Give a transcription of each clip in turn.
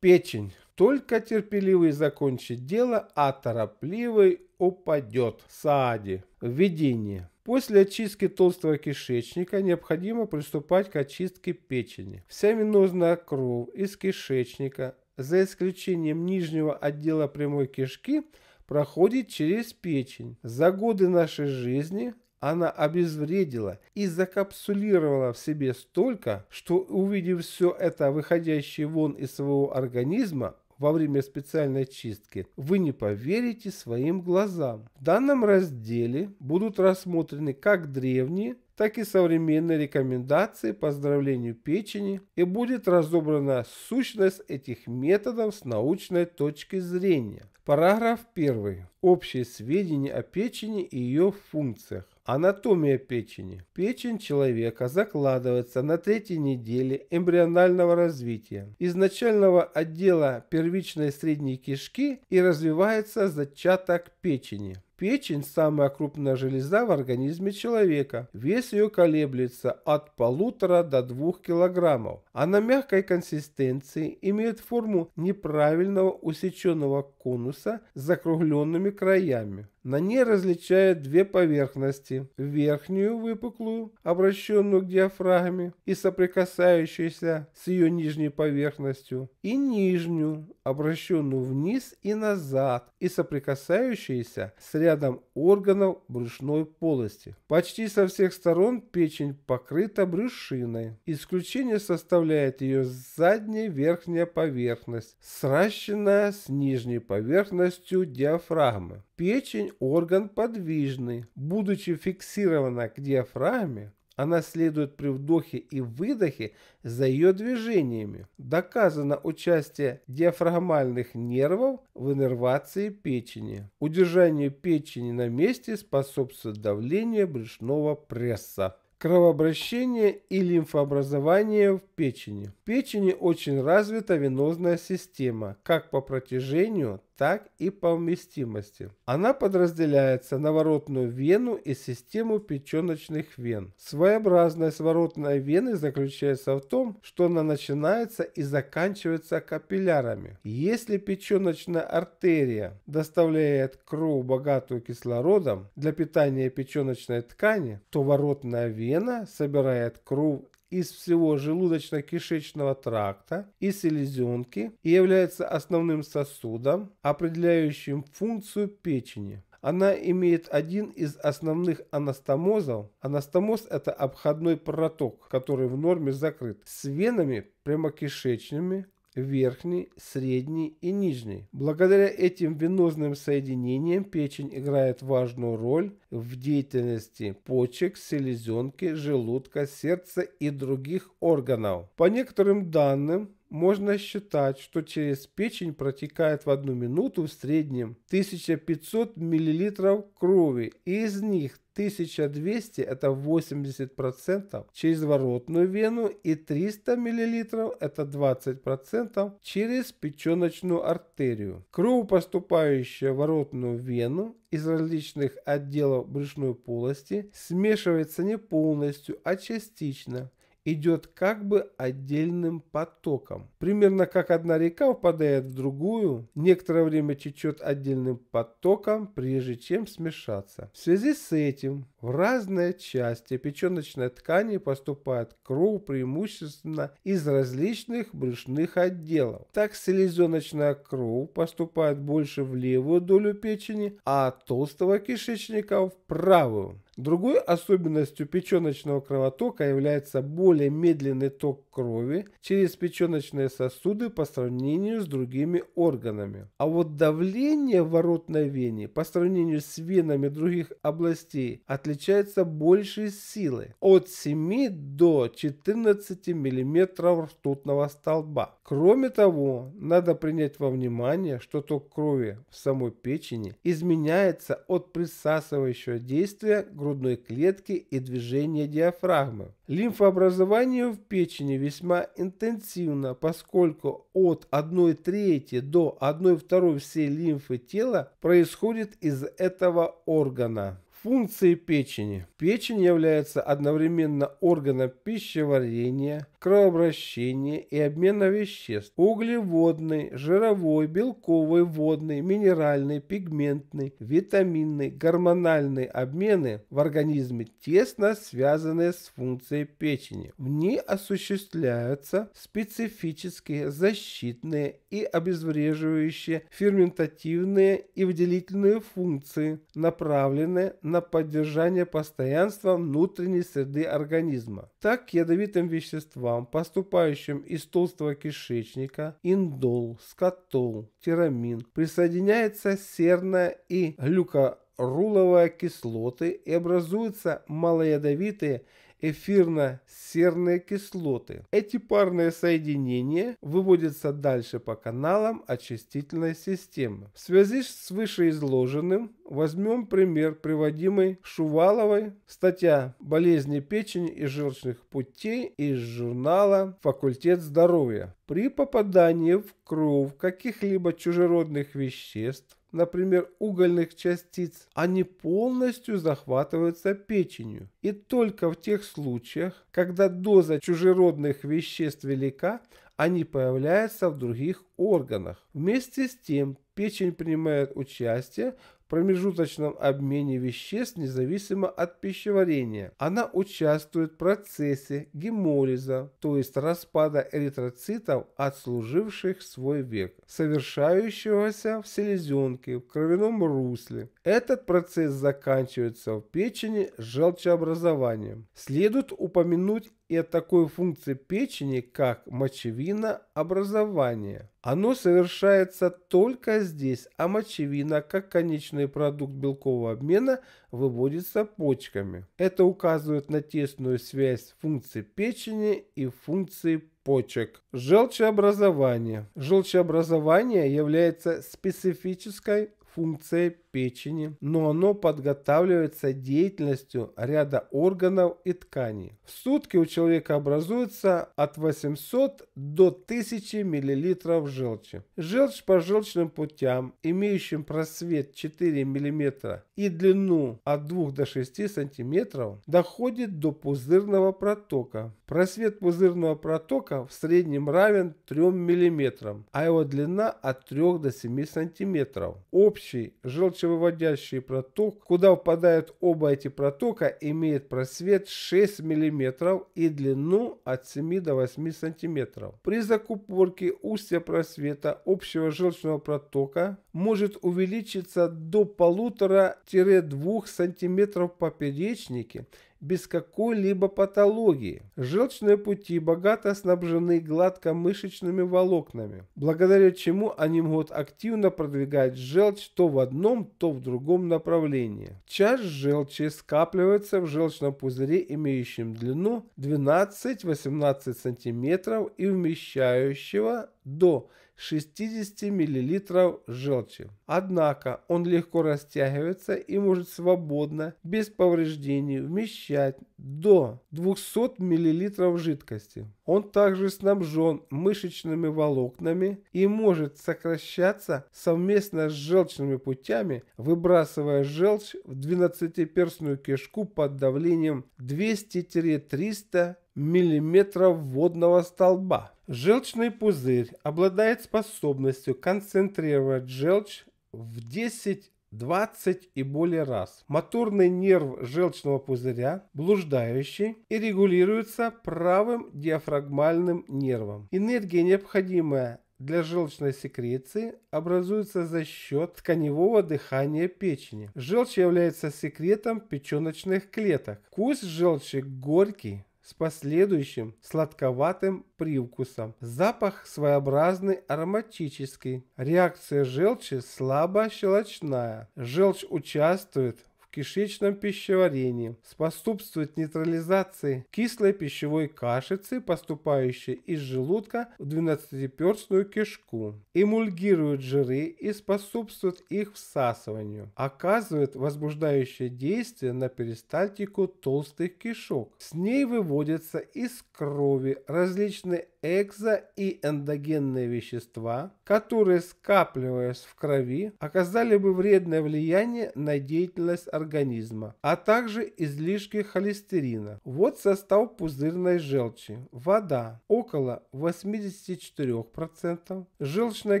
печень. Только терпеливый закончит дело, а торопливый упадет. Саади. Введение. После очистки толстого кишечника необходимо приступать к очистке печени. Вся венозная кровь из кишечника, за исключением нижнего отдела прямой кишки, проходит через печень. За годы нашей жизни она обезвредила и закапсулировала в себе столько, что, увидев все это выходящее вон из своего организма, во время специальной чистки, вы не поверите своим глазам. В данном разделе будут рассмотрены как древние, так и современные рекомендации по оздоровлению печени и будет разобрана сущность этих методов с научной точки зрения. Параграф 1. Общие сведения о печени и ее функциях. Анатомия печени. Печень человека закладывается на третьей неделе эмбрионального развития, изначального отдела первичной средней кишки и развивается зачаток печени. Печень – самая крупная железа в организме человека. Вес ее колеблется от полутора до двух килограммов. Она мягкой консистенции, имеет форму неправильного усеченного конуса с закругленными краями. На ней различают две поверхности – верхнюю выпуклую, обращенную к диафрагме и соприкасающуюся с ее нижней поверхностью, и нижнюю, обращенную вниз и назад и соприкасающуюся с рядом органов брюшной полости. Почти со всех сторон печень покрыта брюшиной. Исключение составляет ее задняя верхняя поверхность, сращенная с нижней поверхностью диафрагмы. Печень – орган подвижный. Будучи фиксирована к диафрагме, она следует при вдохе и выдохе за ее движениями. Доказано участие диафрагмальных нервов в иннервации печени. Удержание печени на месте способствует давлению брюшного пресса кровообращение и лимфообразование в печени. В печени очень развита венозная система как по протяжению, так и по вместимости. Она подразделяется на воротную вену и систему печеночных вен. Своеобразность воротной вены заключается в том, что она начинается и заканчивается капиллярами. Если печеночная артерия доставляет кровь, богатую кислородом, для питания печеночной ткани, то воротная вена собирает кровь из всего желудочно-кишечного тракта и селезенки и является основным сосудом, определяющим функцию печени. Она имеет один из основных анастомозов. Анастомоз – это обходной проток, который в норме закрыт, с венами прямокишечными, верхний, средний и нижний. Благодаря этим венозным соединениям печень играет важную роль в деятельности почек, селезенки, желудка, сердца и других органов. По некоторым данным, можно считать, что через печень протекает в одну минуту в среднем 1500 мл крови, и из них 1200 это 80% через воротную вену и 300 мл это 20% через печеночную артерию. Кровь, поступающая в воротную вену из различных отделов брюшной полости, смешивается не полностью, а частично идет как бы отдельным потоком. Примерно как одна река впадает в другую, некоторое время течет отдельным потоком, прежде чем смешаться. В связи с этим в разные части печеночной ткани поступает кровь преимущественно из различных брюшных отделов. Так селезеночная кровь поступает больше в левую долю печени, а толстого кишечника в правую. Другой особенностью печеночного кровотока является более медленный ток крови через печеночные сосуды по сравнению с другими органами. А вот давление в воротной вене по сравнению с венами других областей отличается большей силой от 7 до 14 мм ртутного столба. Кроме того, надо принять во внимание, что ток крови в самой печени изменяется от присасывающего действия грудной клетки и движения диафрагмы. Лимфообразование в печени весьма интенсивно, поскольку от 1 трети до 1 второй всей лимфы тела происходит из этого органа. Функции печени. Печень является одновременно органом пищеварения, кровообращение и обмена веществ, углеводный, жировой, белковый, водный, минеральный, пигментный, витаминный, гормональные обмены в организме тесно связаны с функцией печени. В ней осуществляются специфические защитные и обезвреживающие ферментативные и выделительные функции, направленные на поддержание постоянства внутренней среды организма. Так ядовитым веществам губам, поступающим из толстого кишечника, индол, скотол, тирамин, присоединяется серная и глюкоруловая кислоты и образуются малоядовитые эфирно-серные кислоты. Эти парные соединения выводятся дальше по каналам очистительной системы. В связи с вышеизложенным возьмем пример, приводимый Шуваловой, статья «Болезни печени и желчных путей» из журнала «Факультет здоровья». При попадании в кровь каких-либо чужеродных веществ например, угольных частиц, они полностью захватываются печенью. И только в тех случаях, когда доза чужеродных веществ велика, они появляются в других органах. Вместе с тем, печень принимает участие промежуточном обмене веществ независимо от пищеварения. Она участвует в процессе гемолиза, то есть распада эритроцитов, отслуживших свой век, совершающегося в селезенке, в кровяном русле. Этот процесс заканчивается в печени желчеобразованием. Следует упомянуть и от такой функции печени, как мочевина образование, Оно совершается только здесь, а мочевина, как конечный продукт белкового обмена, выводится почками. Это указывает на тесную связь функции печени и функции почек. Желчеобразование. Желчеобразование является специфической функцией печени, но оно подготавливается деятельностью ряда органов и тканей. В сутки у человека образуется от 800 до 1000 мл желчи. Желчь по желчным путям, имеющим просвет 4 мм и длину от 2 до 6 см, доходит до пузырного протока. Просвет пузырного протока в среднем равен 3 мм, а его длина от 3 до 7 см. Общий желчный молча выводящие проток, куда впадают оба эти протока, имеет просвет 6 мм и длину от 7 до 8 см. При закупорке устья просвета общего желчного протока может увеличиться до полутора 2 сантиметров поперечнике без какой-либо патологии. Желчные пути богато снабжены гладкомышечными волокнами, благодаря чему они могут активно продвигать желчь то в одном, то в другом направлении. Часть желчи скапливается в желчном пузыре, имеющем длину 12-18 сантиметров и вмещающего до 60 мл желчи. Однако он легко растягивается и может свободно, без повреждений, вмещать до 200 мл жидкости. Он также снабжен мышечными волокнами и может сокращаться совместно с желчными путями, выбрасывая желчь в 12-перстную кишку под давлением 200-300 миллиметров водного столба. Желчный пузырь обладает способностью концентрировать желчь в 10 20 и более раз. Моторный нерв желчного пузыря блуждающий и регулируется правым диафрагмальным нервом. Энергия, необходимая для желчной секреции образуется за счет тканевого дыхания печени. Желчь является секретом печеночных клеток. Вкус желчи горький, с последующим сладковатым привкусом. Запах своеобразный ароматический. Реакция желчи слабо щелочная. Желчь участвует кишечном пищеварении, способствует нейтрализации кислой пищевой кашицы, поступающей из желудка в двенадцатиперстную кишку, эмульгирует жиры и способствует их всасыванию, оказывает возбуждающее действие на перистальтику толстых кишок. С ней выводятся из крови различные экзо- и эндогенные вещества, которые, скапливаясь в крови, оказали бы вредное влияние на деятельность организма, а также излишки холестерина. Вот состав пузырной желчи. Вода около 84%, желчная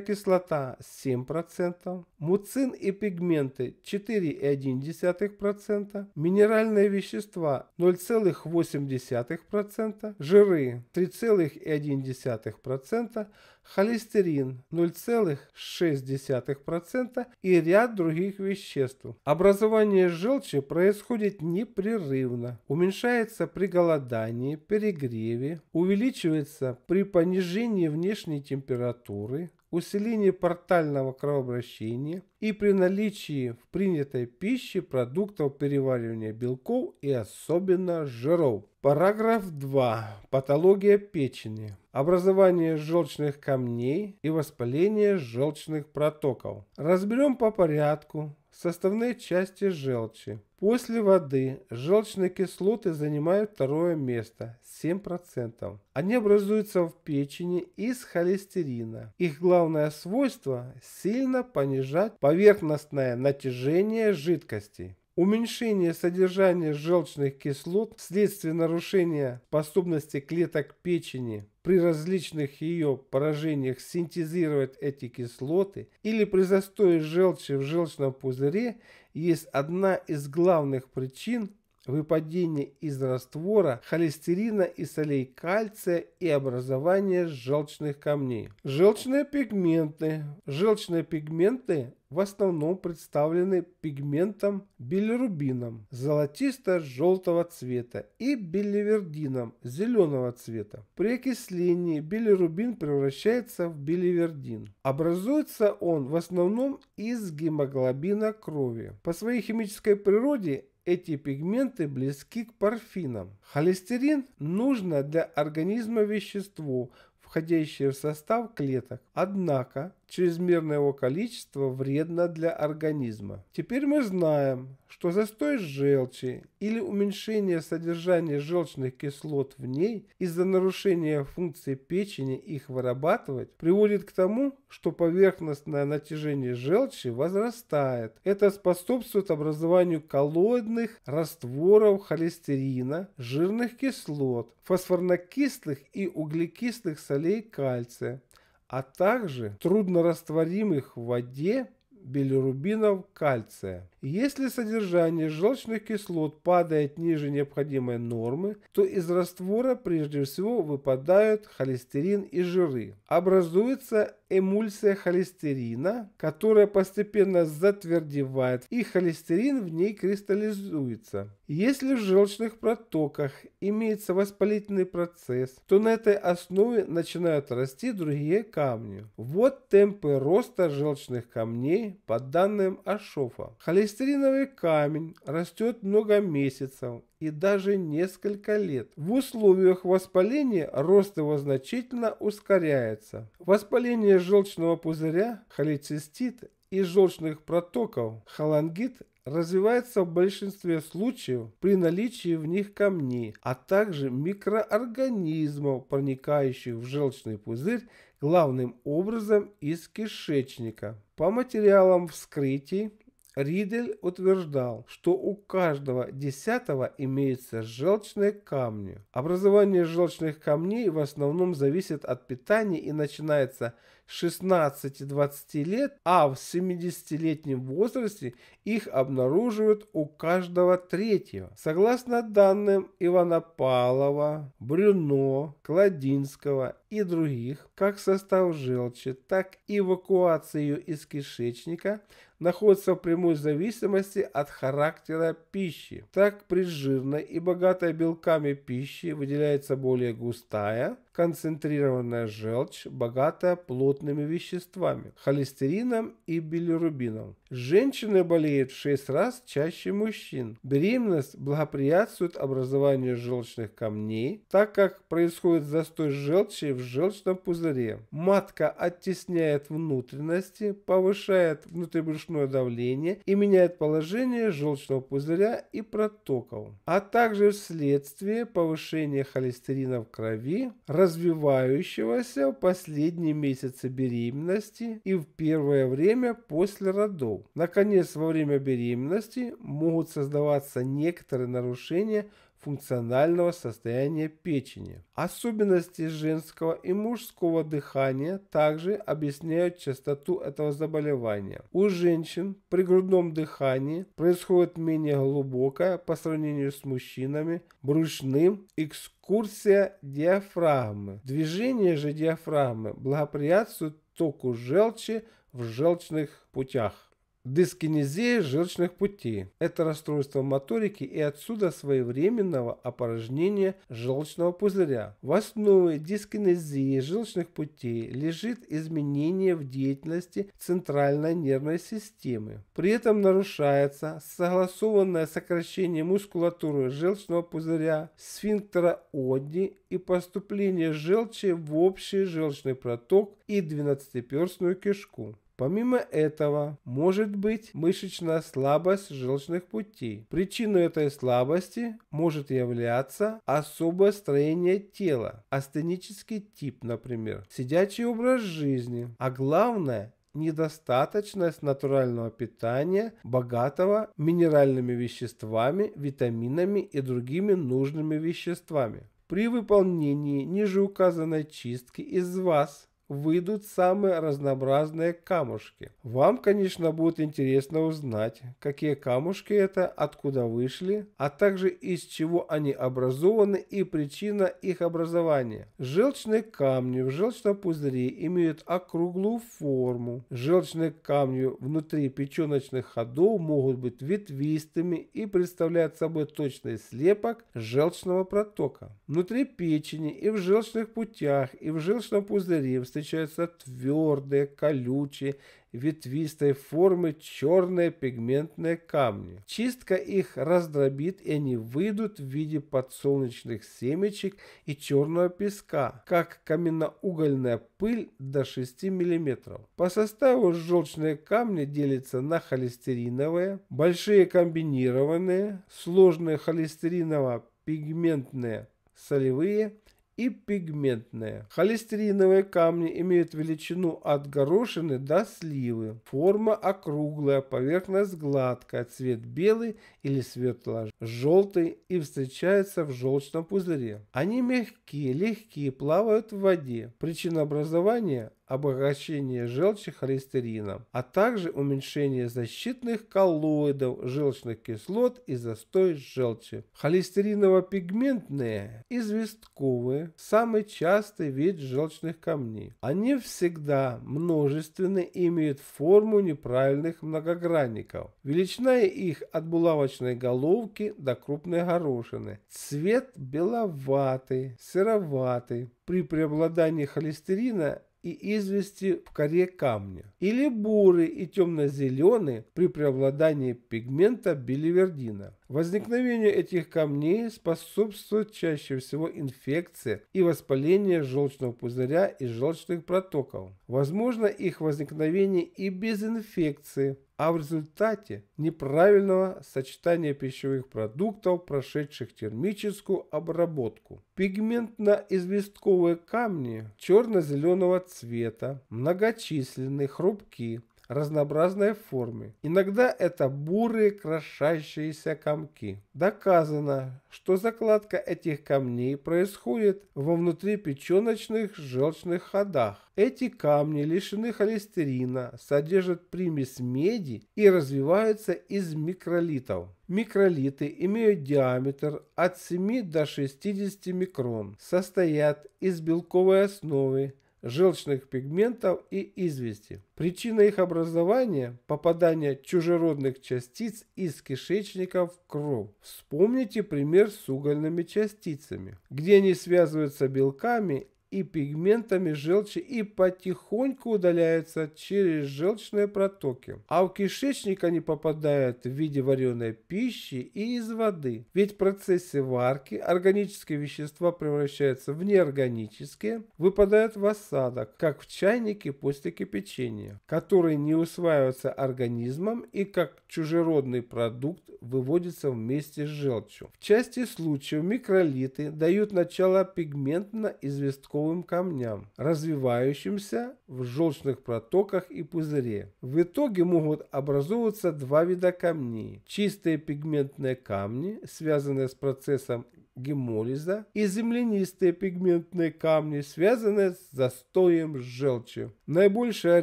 кислота 7%, муцин и пигменты 4,1%, минеральные вещества 0,8%, жиры 3,1%, холестерин 0,6% и ряд других веществ. Образование желчи происходит непрерывно, уменьшается при голодании, перегреве, увеличивается при понижении внешней температуры, усиление портального кровообращения и при наличии в принятой пище продуктов переваривания белков и особенно жиров. Параграф 2. Патология печени. Образование желчных камней и воспаление желчных протоков. Разберем по порядку составные части желчи. После воды желчные кислоты занимают второе место – 7%. Они образуются в печени из холестерина. Их главное свойство – сильно понижать поверхностное натяжение жидкостей. Уменьшение содержания желчных кислот вследствие нарушения способности клеток печени при различных ее поражениях синтезировать эти кислоты или при застое желчи в желчном пузыре есть одна из главных причин выпадение из раствора холестерина и солей кальция и образование желчных камней. Желчные пигменты. Желчные пигменты в основном представлены пигментом билирубином золотисто-желтого цвета и биливердином зеленого цвета. При окислении билирубин превращается в биливердин. Образуется он в основном из гемоглобина крови. По своей химической природе эти пигменты близки к парфинам. Холестерин нужно для организма вещество, входящее в состав клеток. Однако Чрезмерное его количество вредно для организма. Теперь мы знаем, что застой желчи или уменьшение содержания желчных кислот в ней из-за нарушения функции печени их вырабатывать приводит к тому, что поверхностное натяжение желчи возрастает. Это способствует образованию коллоидных растворов холестерина, жирных кислот, фосфорнокислых и углекислых солей кальция а также труднорастворимых в воде билирубинов кальция. Если содержание желчных кислот падает ниже необходимой нормы, то из раствора прежде всего выпадают холестерин и жиры. Образуется эмульсия холестерина, которая постепенно затвердевает, и холестерин в ней кристаллизуется. Если в желчных протоках имеется воспалительный процесс, то на этой основе начинают расти другие камни. Вот темпы роста желчных камней по данным Ашофа. Холестерин Холестериновый камень растет много месяцев и даже несколько лет. В условиях воспаления рост его значительно ускоряется. Воспаление желчного пузыря, холецистит и желчных протоков, холангит развивается в большинстве случаев при наличии в них камней, а также микроорганизмов, проникающих в желчный пузырь главным образом из кишечника. По материалам вскрытий Ридель утверждал, что у каждого десятого имеются желчные камни. Образование желчных камней в основном зависит от питания и начинается с 16-20 лет, а в 70-летнем возрасте их обнаруживают у каждого третьего. Согласно данным Ивана Павлова, Брюно, Кладинского и других, как состав желчи, так и эвакуацию из кишечника – находится в прямой зависимости от характера пищи. Так при жирной и богатой белками пищи выделяется более густая, концентрированная желчь, богатая плотными веществами, холестерином и билирубином. Женщины болеют в 6 раз чаще мужчин. Беременность благоприятствует образованию желчных камней, так как происходит застой желчи в желчном пузыре. Матка оттесняет внутренности, повышает внутрибрюшную кишечное давление и меняет положение желчного пузыря и протоков, а также вследствие повышения холестерина в крови, развивающегося в последние месяцы беременности и в первое время после родов. Наконец, во время беременности могут создаваться некоторые нарушения функционального состояния печени. Особенности женского и мужского дыхания также объясняют частоту этого заболевания. У женщин при грудном дыхании происходит менее глубокое, по сравнению с мужчинами брюшным экскурсия диафрагмы. Движение же диафрагмы благоприятствует току желчи в желчных путях. Дискинезия желчных путей – это расстройство моторики и отсюда своевременного опорожнения желчного пузыря. В основе дискинезии желчных путей лежит изменение в деятельности центральной нервной системы. При этом нарушается согласованное сокращение мускулатуры желчного пузыря, сфинктера Одди и поступление желчи в общий желчный проток и двенадцатиперстную кишку. Помимо этого, может быть мышечная слабость желчных путей. Причиной этой слабости может являться особое строение тела, астенический тип, например, сидячий образ жизни, а главное недостаточность натурального питания, богатого минеральными веществами, витаминами и другими нужными веществами. При выполнении ниже указанной чистки из вас выйдут самые разнообразные камушки. Вам, конечно, будет интересно узнать, какие камушки это, откуда вышли, а также из чего они образованы и причина их образования. Желчные камни в желчном пузыре имеют округлую форму. Желчные камни внутри печеночных ходов могут быть ветвистыми и представляют собой точный слепок желчного протока. Внутри печени и в желчных путях и в желчном пузыре встречаются встречаются твердые, колючие, ветвистой формы черные пигментные камни. Чистка их раздробит, и они выйдут в виде подсолнечных семечек и черного песка, как каменноугольная пыль до 6 мм. По составу желчные камни делятся на холестериновые, большие комбинированные, сложные холестериново-пигментные солевые и пигментная. Холестериновые камни имеют величину от горошины до сливы. Форма округлая, поверхность гладкая, цвет белый или светло-желтый и встречается в желчном пузыре. Они мягкие, легкие, плавают в воде. Причина образования обогащение желчи холестерином, а также уменьшение защитных коллоидов, желчных кислот и застой желчи. Холестериново-пигментные, известковые, самый частый вид желчных камней. Они всегда множественны и имеют форму неправильных многогранников. Величина их от булавочной головки до крупной горошины. Цвет беловатый, сероватый. При преобладании холестерина и извести в коре камня, или буры и темно-зеленые при преобладании пигмента биливердина. Возникновению этих камней способствует чаще всего инфекция и воспаление желчного пузыря и желчных протоков. Возможно их возникновение и без инфекции, а в результате неправильного сочетания пищевых продуктов, прошедших термическую обработку. Пигментно-известковые камни черно-зеленого цвета, многочисленные, хрупкие, разнообразной формы. Иногда это бурые крошащиеся комки. Доказано, что закладка этих камней происходит во внутрипеченочных желчных ходах. Эти камни лишены холестерина, содержат примесь меди и развиваются из микролитов. Микролиты имеют диаметр от 7 до 60 микрон, состоят из белковой основы, желчных пигментов и извести. Причина их образования – попадание чужеродных частиц из кишечника в кровь. Вспомните пример с угольными частицами, где они связываются белками и пигментами желчи и потихоньку удаляются через желчные протоки. А в кишечник они попадают в виде вареной пищи и из воды. Ведь в процессе варки органические вещества превращаются в неорганические, выпадают в осадок, как в чайнике после кипячения, которые не усваиваются организмом и как чужеродный продукт выводится вместе с желчью. В части случаев микролиты дают начало пигментно-известковым известковым камням, развивающимся в желчных протоках и пузыре. В итоге могут образовываться два вида камней – чистые пигментные камни, связанные с процессом гемолиза, и землянистые пигментные камни, связанные с застоем желчи. Наибольшая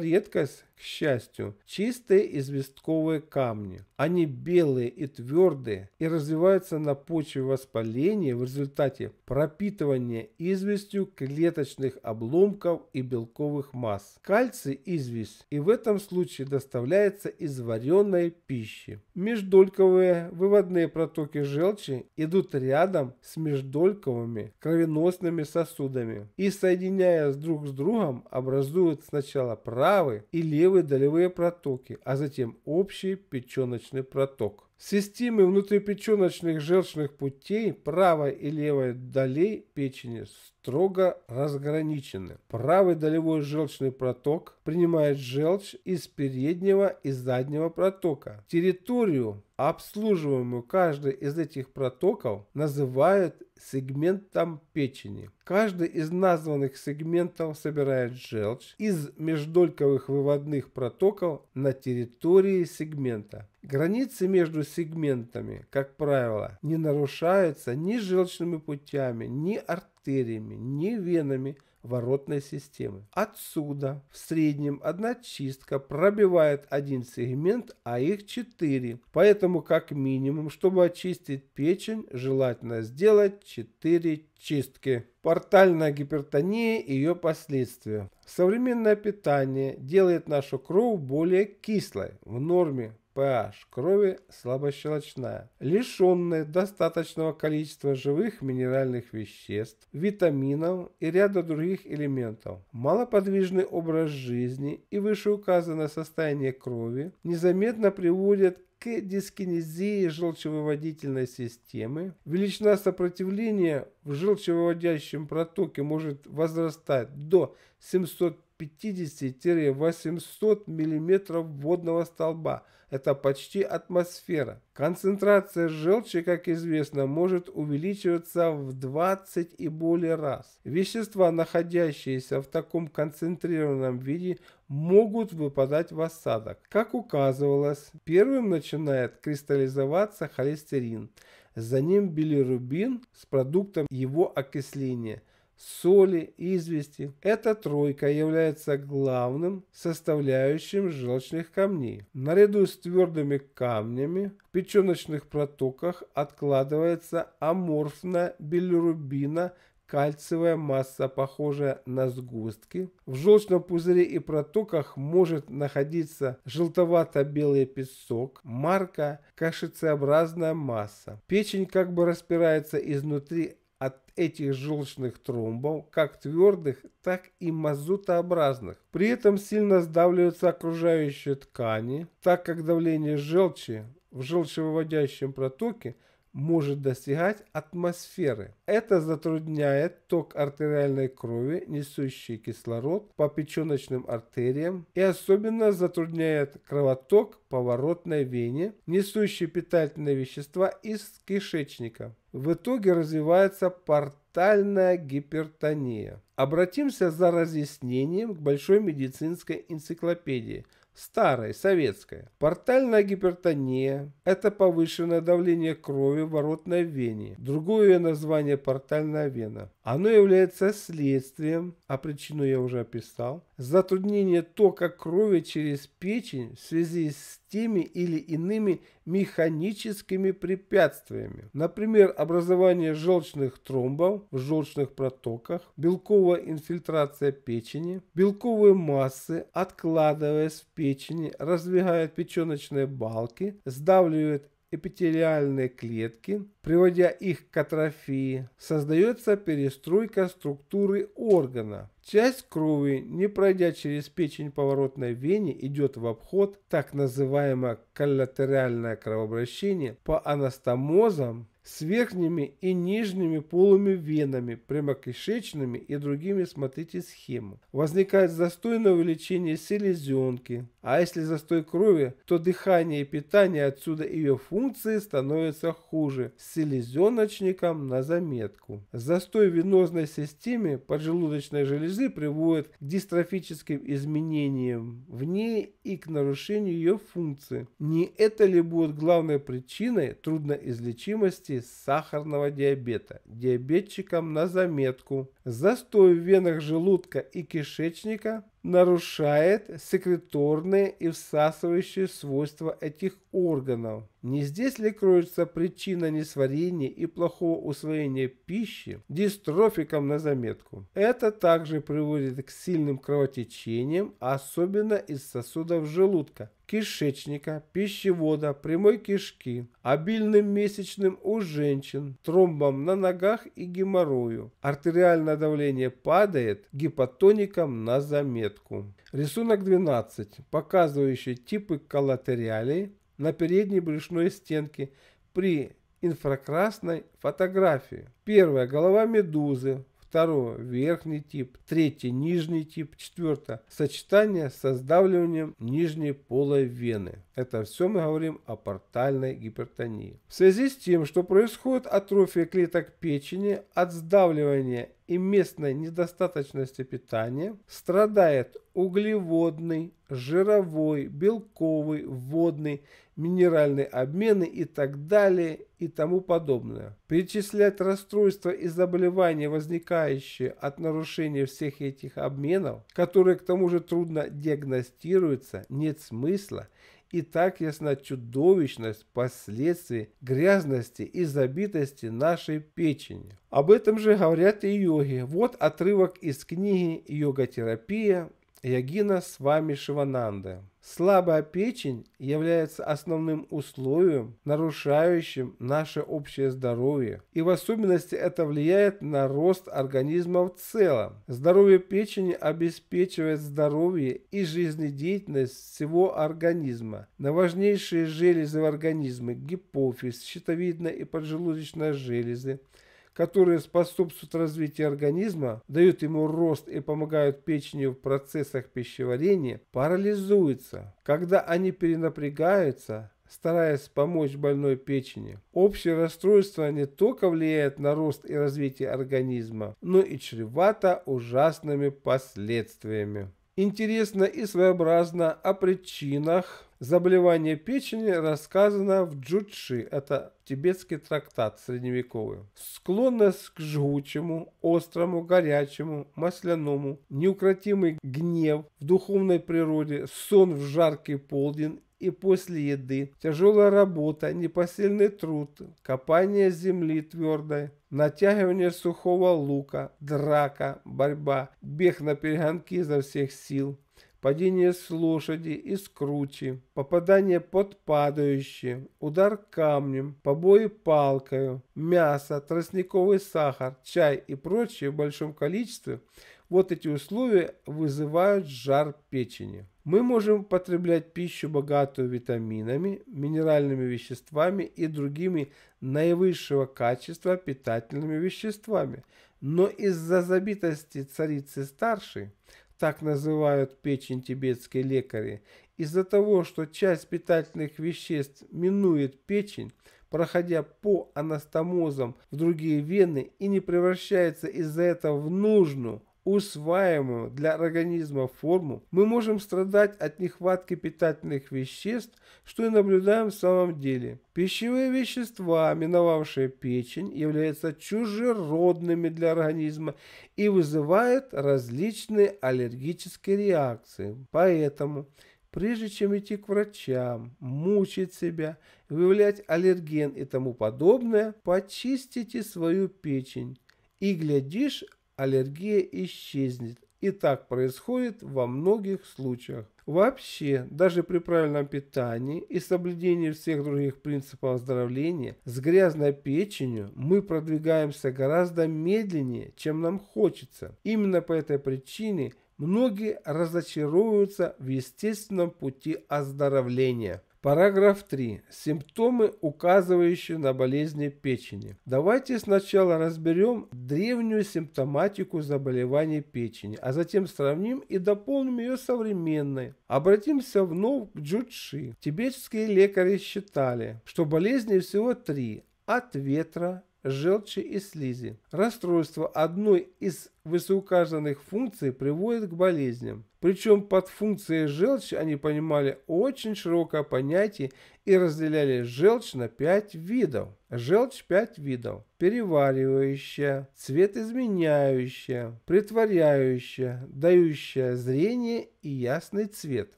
редкость к счастью, чистые известковые камни. Они белые и твердые и развиваются на почве воспаления в результате пропитывания известью клеточных обломков и белковых масс. Кальций – известь и в этом случае доставляется из вареной пищи. Междольковые выводные протоки желчи идут рядом с междольковыми кровеносными сосудами и, соединяясь друг с другом, образуют сначала правый и левый левые долевые протоки, а затем общий печеночный проток. Системы внутрипеченочных желчных путей правой и левой долей печени строго разграничены. Правый долевой желчный проток принимает желчь из переднего и заднего протока. Территорию, обслуживаемую каждый из этих протоков, называют сегментом печени. Каждый из названных сегментов собирает желчь из междольковых выводных протоков на территории сегмента. Границы между сегментами, как правило, не нарушаются ни желчными путями, ни артериями артериями, не венами воротной системы. Отсюда в среднем одна чистка пробивает один сегмент, а их четыре. Поэтому как минимум, чтобы очистить печень, желательно сделать четыре чистки. Портальная гипертония и ее последствия. Современное питание делает нашу кровь более кислой в норме PH крови слабощелочная, лишенная достаточного количества живых минеральных веществ, витаминов и ряда других элементов. Малоподвижный образ жизни и вышеуказанное состояние крови незаметно приводят к дискинезии желчевыводительной системы. Величина сопротивления в желчевыводящем протоке может возрастать до 700. 50-800 мм водного столба. Это почти атмосфера. Концентрация желчи, как известно, может увеличиваться в 20 и более раз. Вещества, находящиеся в таком концентрированном виде, могут выпадать в осадок. Как указывалось, первым начинает кристаллизоваться холестерин, за ним билирубин с продуктом его окисления – соли, извести. Эта тройка является главным составляющим желчных камней. Наряду с твердыми камнями в печеночных протоках откладывается аморфно-билирубина кальциевая масса, похожая на сгустки. В желчном пузыре и протоках может находиться желтовато-белый песок, марка, кашицеобразная масса. Печень как бы распирается изнутри от этих желчных тромбов, как твердых, так и мазутообразных. При этом сильно сдавливаются окружающие ткани, так как давление желчи в желчевыводящем протоке – может достигать атмосферы. Это затрудняет ток артериальной крови, несущий кислород по печеночным артериям и особенно затрудняет кровоток по воротной вене, несущий питательные вещества из кишечника. В итоге развивается портальная гипертония. Обратимся за разъяснением к большой медицинской энциклопедии – Старая, советская. Портальная гипертония – это повышенное давление крови в воротной вене. Другое ее название – портальная вена. Оно является следствием, а причину я уже описал, затруднение тока крови через печень в связи с теми или иными механическими препятствиями. Например, образование желчных тромбов в желчных протоках, белковая инфильтрация печени, белковые массы, откладываясь в печени, раздвигают печеночные балки, сдавливают эпителиальные клетки, приводя их к атрофии, создается перестройка структуры органа. Часть крови, не пройдя через печень поворотной вене, идет в обход, так называемое коллатеральное кровообращение по анастомозам с верхними и нижними полыми венами, прямокишечными и другими смотрите схему. Возникает застой на увеличение селезенки, а если застой крови, то дыхание и питание отсюда ее функции становятся хуже, с селезеночником на заметку. Застой в венозной системе поджелудочной железы приводит к дистрофическим изменениям в ней и к нарушению ее функции. Не это ли будет главной причиной трудноизлечимости сахарного диабета. Диабетчикам на заметку. Застой в венах желудка и кишечника нарушает секреторные и всасывающие свойства этих органов. Не здесь ли кроется причина несварения и плохого усвоения пищи Дистрофиком на заметку? Это также приводит к сильным кровотечениям, особенно из сосудов желудка, кишечника, пищевода, прямой кишки, обильным месячным у женщин, тромбом на ногах и геморрою, артериально давление падает, гипотоникам на заметку. Рисунок 12, показывающий типы коллатериалей на передней брюшной стенке при инфракрасной фотографии. Первая – голова медузы, второе – верхний тип, третий нижний тип, четвертое – сочетание со сдавливанием нижней полой вены. Это все мы говорим о портальной гипертонии. В связи с тем, что происходит атрофия клеток печени от сдавливания и местной недостаточности питания, страдает углеводный, жировой, белковый, водный, минеральные обмены и так далее и тому подобное. Перечислять расстройства и заболевания, возникающие от нарушения всех этих обменов, которые к тому же трудно диагностируются, нет смысла, и так ясна чудовищность последствий грязности и забитости нашей печени. Об этом же говорят и йоги. Вот отрывок из книги «Йога-терапия. Ягина с вами Шивананда. Слабая печень является основным условием, нарушающим наше общее здоровье. И в особенности это влияет на рост организма в целом. Здоровье печени обеспечивает здоровье и жизнедеятельность всего организма. На важнейшие железы в организме – гипофиз, щитовидная и поджелудочная железы – которые способствуют развитию организма, дают ему рост и помогают печени в процессах пищеварения, парализуются, когда они перенапрягаются, стараясь помочь больной печени. Общее расстройство не только влияет на рост и развитие организма, но и чревато ужасными последствиями. Интересно и своеобразно о причинах Заболевание печени рассказано в Джудши, это тибетский трактат средневековый. Склонность к жгучему, острому, горячему, масляному, неукротимый гнев в духовной природе, сон в жаркий полдень и после еды, тяжелая работа, непосильный труд, копание земли твердой, натягивание сухого лука, драка, борьба, бег на перегонки изо всех сил, падение с лошади и кручи, попадание под падающие, удар камнем, побои палкою, мясо, тростниковый сахар, чай и прочее в большом количестве, вот эти условия вызывают жар печени. Мы можем потреблять пищу, богатую витаминами, минеральными веществами и другими наивысшего качества питательными веществами. Но из-за забитости царицы старшей так называют печень тибетские лекари, из-за того, что часть питательных веществ минует печень, проходя по анастомозам в другие вены и не превращается из-за этого в нужную, усваиваемую для организма форму, мы можем страдать от нехватки питательных веществ, что и наблюдаем в самом деле. Пищевые вещества, миновавшие печень, являются чужеродными для организма и вызывают различные аллергические реакции. Поэтому Прежде чем идти к врачам, мучить себя, выявлять аллерген и тому подобное, почистите свою печень. И глядишь, аллергия исчезнет. И так происходит во многих случаях. Вообще, даже при правильном питании и соблюдении всех других принципов оздоровления, с грязной печенью мы продвигаемся гораздо медленнее, чем нам хочется. Именно по этой причине многие разочаровываются в естественном пути оздоровления. Параграф 3. Симптомы, указывающие на болезни печени. Давайте сначала разберем древнюю симптоматику заболеваний печени, а затем сравним и дополним ее современной. Обратимся вновь к джудши. Тибетские лекари считали, что болезней всего три – от ветра, желчи и слизи. Расстройство одной из высоуказанных функций приводит к болезням. Причем под функцией желчи они понимали очень широкое понятие и разделяли желчь на пять видов. Желчь пять видов. Переваривающая, цветоизменяющая, притворяющая, дающая зрение и ясный цвет.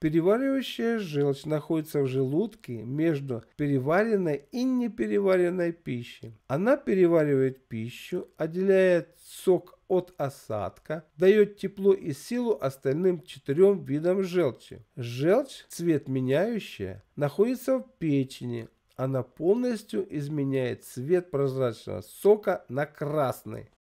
Переваривающая желчь находится в желудке между переваренной и непереваренной пищей. Она переваривает пищу, отделяет сок от осадка дает тепло и силу остальным четырем видам желчи. Желчь, цвет меняющая, находится в печени, она полностью изменяет цвет прозрачного сока на красный.